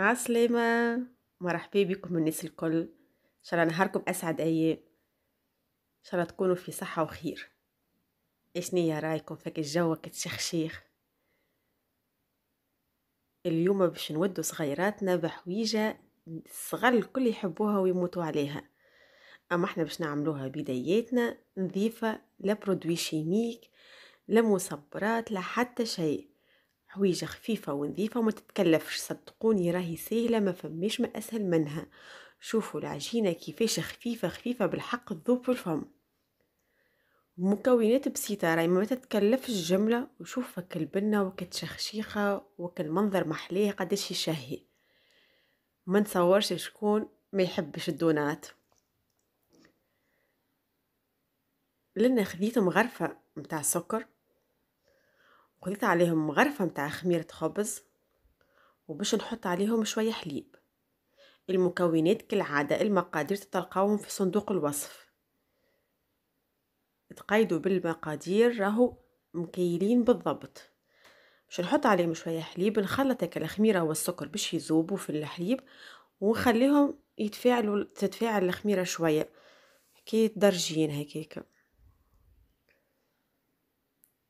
عسلامة مرحبا بكم الناس الكل ان شاء الله نهاركم اسعد ايام ان شاء الله تكونوا في صحة وخير اشنيا رايكم فك الجو شيخ اليوم باش نودو صغيراتنا بحويجة الصغار الكل يحبوها ويموتوا عليها اما احنا باش نعملوها بداياتنا نظيفة لا برودوي شيميك لا مصبرات لا حتى شيء حويجه خفيفه ونظيفه وما تتكلفش صدقوني راهي سهله ما فماش ما اسهل منها شوفوا العجينه كيفاش خفيفه خفيفه بالحق تذوب في الفم مكونات بسيطة راهي ما تتكلفش الجملة وشوف البنة وكتشخشيخه شخشيخة وك محليه قداش يشهي ما نصورش شكون ما يحبش الدونات لأن خذيت مغرفة متاع سكر خديت عليهم غرفة متاع خميرة خبز وباش نحط عليهم شوية حليب المكونات كالعادة المقادير تلقاوهم في صندوق الوصف تقيدوا بالمقادير راهو مكيلين بالضبط باش نحط عليهم شوية حليب نخلط هكا الخميرة والسكر باش يذوبوا في الحليب ونخليهم يتفاعلوا تتفاعل الخميرة شوية كي درجين هكاك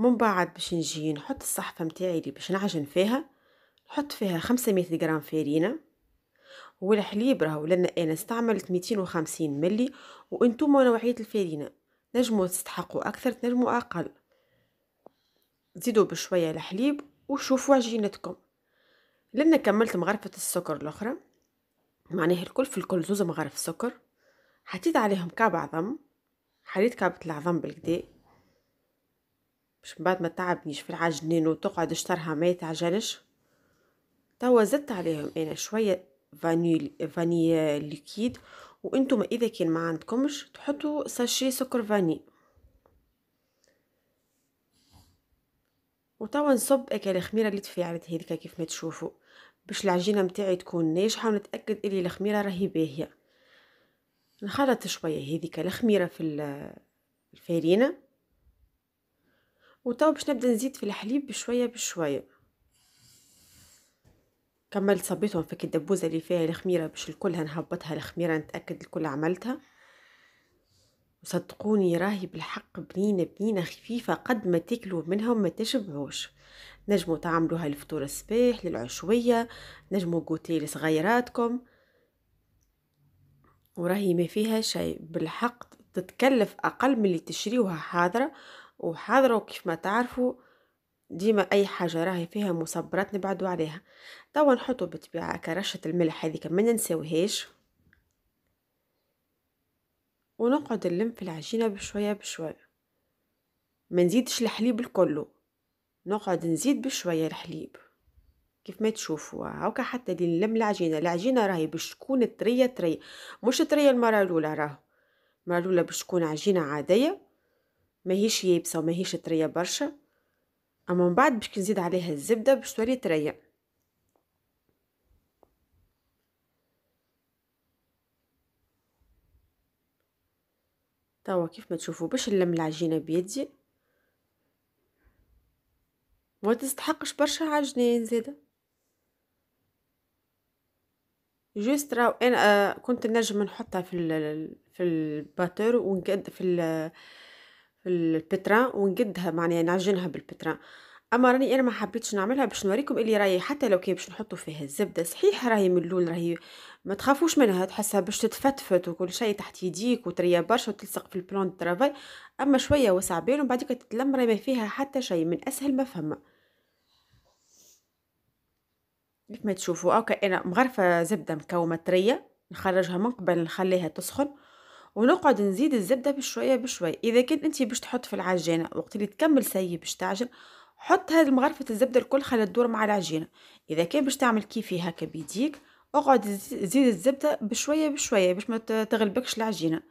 من بعد باش نجي نحط الصحفة متاعي اللي باش نعجن فيها نحط فيها خمسمية غرام فارينة والحليب راهو لان انا استعملت ميتين وخمسين ملي وانتم نوعية الفارينة نجموا تستحقوا اكثر تنجموا اقل زيدوا بشوية الحليب وشوفوا عجينتكم لان كملت مغرفة السكر الاخرى معناه الكل في الكل زوز مغرف سكر حطيت عليهم كعب عظم حليت كعبة العظم بالكدا باش من بعد ما تعبنيش في العجنين وتقعد اشترها ما يتعجلش توا زدت عليهم انا شويه فاني فاني ليكيد وانتم اذا كان ما عندكمش تحطوا ساشي سكر فاني وتوا نصب اكل الخميره اللي تفاعلت هذيك كيف ما تشوفوا باش العجينه متاعي تكون ناجحه ونتاكد اللي الخميره راهي باهيه نخلط شويه هذيك الخميره في الفارينه وتو باش نبدا نزيد في الحليب بشويه بشويه كملت صبيتهم في الدبوزه اللي فيها الخميره باش الكلها نهبطها الخميره نتاكد الكل عملتها وصدقوني راهي بالحق بنينة بنينة خفيفة قد ما تاكلوا منها وما تشبعوش نجموا تعملوها لفطور الصباح للعشوية نجموا قوتي لصغيراتكم وراهي ما فيها شيء بالحق تتكلف أقل من اللي تشريوها حاضرة وحاضره كيف ما تعرفوا ديما اي حاجه راهي فيها مصبرات نبعدوا عليها توا نحطوا بالطبيعه كرشه الملح هذيك ما ننساوهاش ونقعد نلم في العجينه بشويه بشويه ما نزيدش الحليب الكل نقعد نزيد بشويه الحليب كيف ما تشوفوا هاكا حتى لين نلم العجينه العجينه راهي باش تكون طريه طريه مش طريه المره الاولى راهو المره الاولى باش تكون عجينه عاديه ماهيش يابسه وماهيش طريه برشا اما من بعد باش نزيد عليها الزبده باش تولي طريه توا كيف ما تشوفوا باش نلم العجينه بيدي ما تستحقش برشا عجنين زيدا جوست راو انا آه، كنت نجم نحطها في ال في الباتور ونقد في ال في ونقدها معناها نعجنها بالبتران اما راني انا ما حبيتش نعملها باش نوريكم اللي راهي حتى لو كان باش نحطوا فيها الزبده صحيح راهي من اللول راهي ما تخافوش منها تحسها باش تتفتفت وكل شيء تحت يديك وطريه برشا وتلصق في البلون ترافاي اما شويه وسع بين وبعديك تتلم راهي ما فيها حتى شيء من اسهل ما فما كيف ما تشوفوا اوكي انا مغرفه زبده مكومه طريه نخرجها من قبل نخليها تسخن ونقعد نزيد الزبدة بشوية بشوية إذا كنت أنت باش تحط في العجينة وقت اللي تكمل سي باش تعجن حط هاد مغرفة الزبدة الكل خليها تدور مع العجينة إذا كان باش تعمل كيفي هكا بيديك اقعد زيد الزبدة بشوية بشوية باش ما تغلبكش العجينة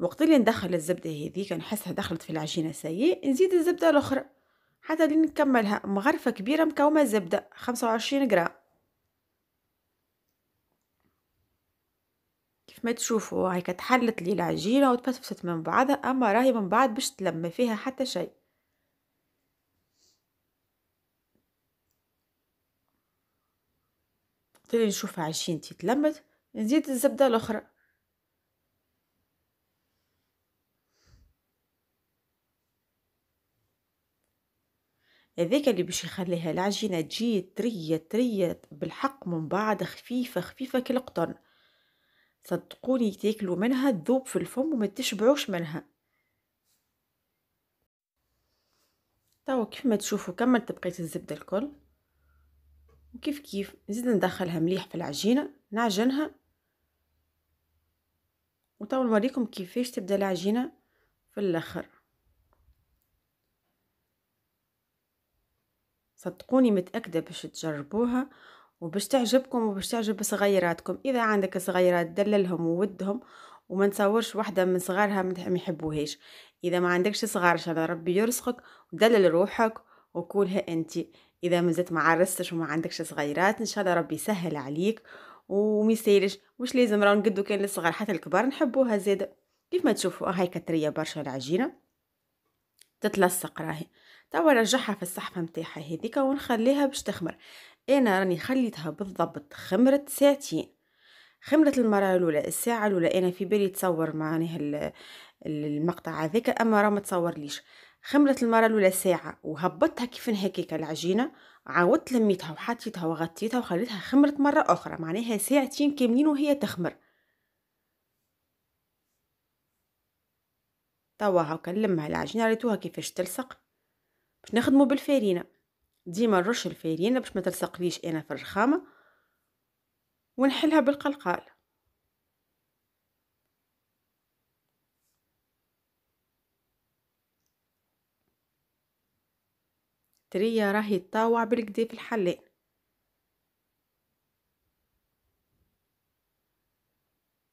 وقت اللي ندخل الزبدة هذيك نحسها دخلت في العجينة سيء نزيد الزبدة الأخرى حتى لين نكملها مغرفة كبيرة مكومة زبدة خمسة وعشرين جرام كما تشوفوا هاي تحلت لي العجينه وتفسفست من بعضها اما راهي من بعد باش تلم ما فيها حتى شيء تاني نشوف عجينتي تلمت نزيد الزبده الاخرى هذاك اللي باش يخليها العجينه تجي طريه طريه بالحق من بعد خفيفه خفيفه كالقطن صدقوني تاكلوا منها تذوب في الفم وما تشبعوش منها توا كيف ما تشوفوا كملت بقيت الزبده الكل وكيف كيف نزيد ندخلها مليح في العجينه نعجنها وتوا نوريكم كيفاش تبدا العجينه في الاخر صدقوني متاكده باش تجربوها وباش تعجبكم وباش تعجب صغيراتكم اذا عندك صغيرات دللهم وودهم وما نصورش وحده من صغارها ما يحبوهاش اذا ما عندكش صغار ان شاء الله ربي يرزقك ودلل روحك وكلها انت اذا مازلت ما عرستش وما عندكش صغيرات ان شاء الله ربي يسهل عليك وما يسيرش مش لازم راهو نقدو كان للصغار حتى الكبار نحبوها زاده كيف ما تشوفوا آه، هاي كتريه برشا العجينه تتلصق راهي توا نرجعها في الصحفه نتاعها هذيك ونخليها باش تخمر انا راني خليتها بالضبط خمرت ساعتين خمرت المره الاولى الساعه الاولى انا في بالي تصور معناه المقطع هذاك اما راه ما تصورليش خمرت المره الاولى ساعه وهبطتها كيف هكاك العجينه عاودت لميتها وحطيتها وغطيتها وخليتها خمرت مره اخرى معناها ساعتين كاملين وهي تخمر توا هاكا نلمها العجينه ريتوها كيفاش تلصق باش نخدمو بالفارينه ديما نرش الفرينه باش ما تلصقليش انا في الرخامه ونحلها بالقلقال تريا راهي تطاوع بالكدي في الحلال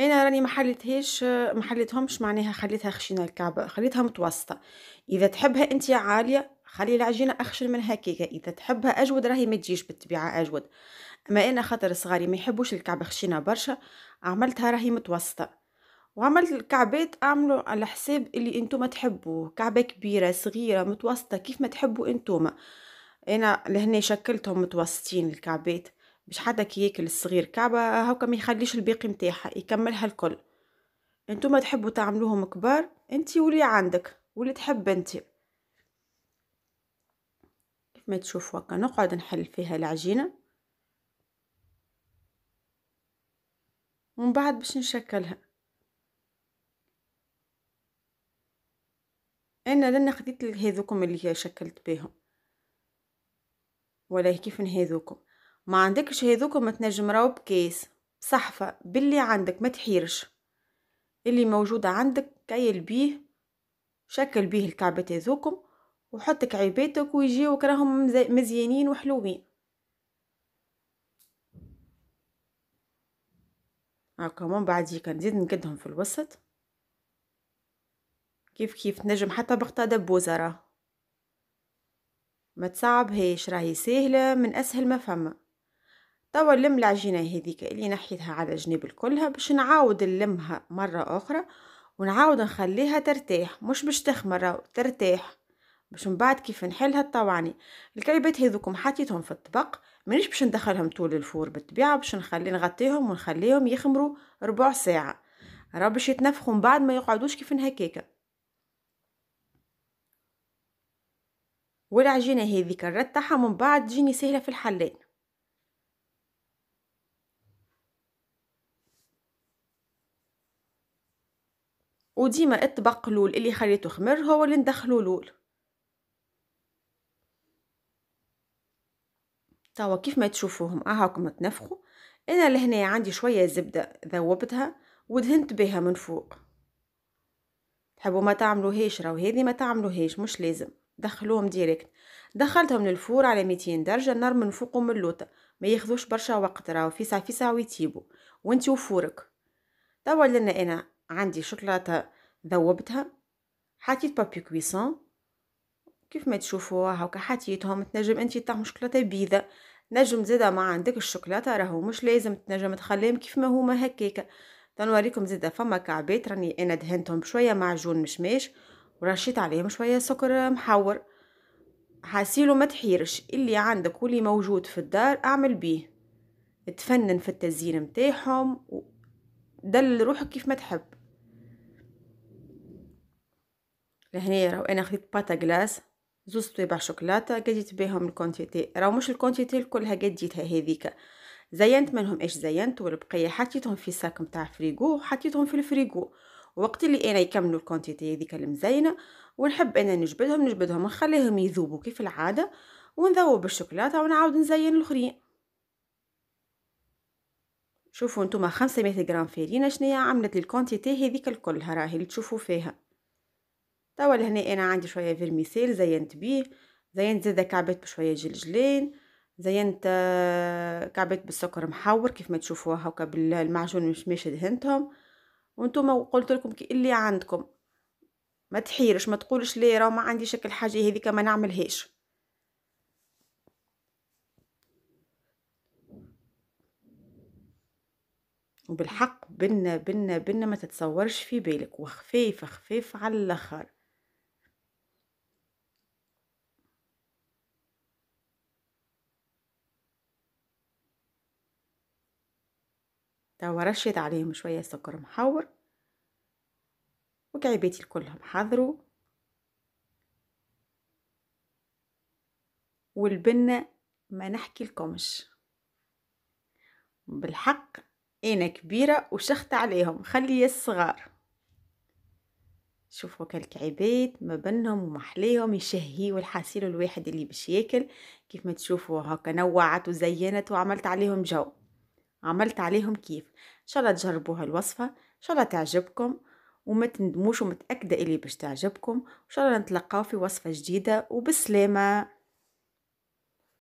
انا راني ما حليتهاش ما حليتهمش معناها خليتها خشينه الكعبه خليتها متوسطه اذا تحبها انت عاليه خلي العجينه اخشن من هكاكا اذا تحبها اجود راهي ما تجيش بالطبيعه اجود اما انا خاطر صغاري ما يحبوش الكعبه خشينه برشا عملتها راهي متوسطه وعملت الكعبات اعملوا على حساب اللي انتم تحبوه كعبه كبيره صغيره متوسطه كيف ما تحبوا انتم انا لهنا شكلتهم متوسطين الكعبات باش حتى كي ياكل الصغير كعبه هاكا ما يخليش الباقي متاحة يكملها الكل انتم تحبوا تعملوهم كبار انت ولي عندك واللي تحب انت ما تشوفوا هكا نقعد نحل فيها العجينه ومن بعد باش نشكلها انا لن خديت هذوكم اللي شكلت بهم ولا كيف هذوكم ما عندكش هذوكم ما تنجم راو بكيس صحفه باللي عندك ما تحيرش اللي موجوده عندك كايل بيه شكل بيه الكعبه هذوكم وحطك عبادك ويجيوك راهم مزيانين وحلوين هاكا من بعديك نزيد نقدهم في الوسط كيف كيف تنجم حتى بقطه دبوزه راه ما تصعبهاش راهي سهله من اسهل ما فما توا نلم العجينه هذيك اللي نحيتها على جنب كلها باش نعاود نلمها مره اخرى ونعاود نخليها ترتاح مش باش تخمر ترتاح باش من بعد كيف نحلها طوعني الكعبات هذوكم حطيتهم في الطبق مانيش باش ندخلهم طول الفور بالطبيعه باش نخلي نغطيهم ونخليهم يخمروا ربع ساعه راه باش يتنفخوا من بعد ما يقعدوش كيف هكاكا والعجينه هذيك الرد تاعها من بعد تجيني سهله في الحلان وديما الطبق لول اللي خليته خمر هو اللي ندخلو لول توا كيف ما تشوفوهم اهاكم آه تنفخوا انا لهنا عندي شويه زبده ذوبتها ودهنت بها من فوق تحبوا ما تعملوهاش راهو هذه ما تعملوهاش مش لازم دخلوهم ديريكت دخلتهم للفور على 200 درجه النار من فوق ومن اللوطه ما ياخذوش برشا وقت راهو في ساعه في ساعه ويتيبوا وانت وفورك توا لنا انا عندي شوكولاته ذوبتها حطيت بابي كويسون كيف ما تشوفوا هاكا حاتيتهم تنجم انت تاع شوكولاته بيضه نجم زاده ما عندك الشوكولاته راهو مش لازم تنجم تخليهم كيف ما هما هكاكا تنوريكم زاده فما كعبات راني انا دهنتهم بشويه معجون مشماش ورشيت عليهم شويه سكر محور حاسيلو ما تحيرش اللي عندك واللي موجود في الدار اعمل بيه تفنن في التزيين متاعهم دل روحك كيف ما تحب لهنا راهو انا خديت باتا جلاس زوز طباع شوكولاته قديت بيهم الكونتيتي راه مش الكونتيتي كلها قديتها هذيك زينت منهم ايش زينت والبقيه حطيتهم في ساك متاع فريقو وحطيتهم في الفريقو وقت اللي انا يكملوا الكونتيتي هذيك المزينه ونحب انا نجبدهم نجبدهم نخليهم يذوبوا كيف العاده ونذوب الشوكولاته ونعاود نزين الاخرين شوفوا انتم 500 غرام فرينه شنية عملت للكونتيتي هذيك الكل راهي اللي تشوفوا فيها توا لهنا انا عندي شويه فيرميسيل زينت بيه زينت زاده كعبات بشويه جلجلين زينت آه، كعبات بالسكر محور كيف ما تشوفوها هكا بالمعجون مش ماشي دهنتهم وانتم قلت لكم كي اللي عندكم ما تحيرش ما تقولش لي راه ما عندي شكل حاجه هذيك ما نعملهاش وبالحق بنا بنا بنا ما تتصورش في بالك وخفيفه خفيف على الاخر توا رشيت عليهم شوية سكر محور وكعباتي كلهم حضروا والبنة ما نحكي لكمش بالحق انا كبيرة وشخت عليهم خلي الصغار شوفوا كالكعبات ما بنهم ومحليهم يشهي والحاسيل الواحد اللي باش ياكل كيف ما تشوفوا هكا نوعت وزينت وعملت عليهم جو عملت عليهم كيف ان شاء الله تجربوا هالوصفه ان شاء الله تعجبكم وما تندموش ومتاكده الي باش تعجبكم ان شاء الله نتلقاو في وصفه جديده وبسلامه